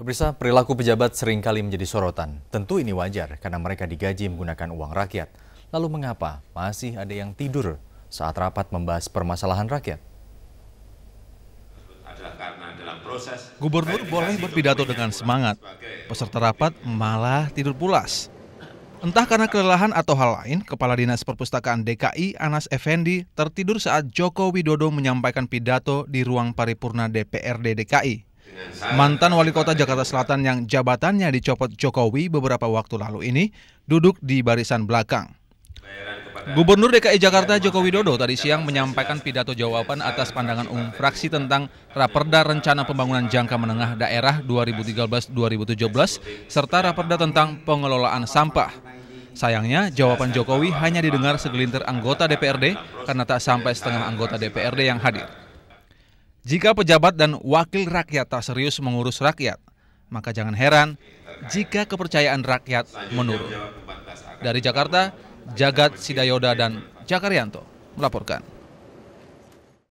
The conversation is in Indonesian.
Pemirsa, perilaku pejabat seringkali menjadi sorotan. Tentu ini wajar karena mereka digaji menggunakan uang rakyat. Lalu mengapa masih ada yang tidur saat rapat membahas permasalahan rakyat? Gubernur boleh berpidato dengan semangat. Peserta rapat malah tidur pulas. Entah karena kelelahan atau hal lain, Kepala Dinas Perpustakaan DKI Anas Effendi tertidur saat Joko Widodo menyampaikan pidato di ruang paripurna DPRD DKI. Mantan wali kota Jakarta Selatan yang jabatannya dicopot Jokowi beberapa waktu lalu ini duduk di barisan belakang. Gubernur DKI Jakarta Joko Widodo tadi siang menyampaikan pidato jawaban atas pandangan umum fraksi tentang Raperda Rencana Pembangunan Jangka Menengah Daerah 2013-2017 serta Raperda tentang pengelolaan sampah. Sayangnya, jawaban Jokowi hanya didengar segelintir anggota DPRD karena tak sampai setengah anggota DPRD yang hadir. Jika pejabat dan wakil rakyat tak serius mengurus rakyat, maka jangan heran jika kepercayaan rakyat menurun. Dari Jakarta, Jagat Sidayoda dan Jakarianto melaporkan.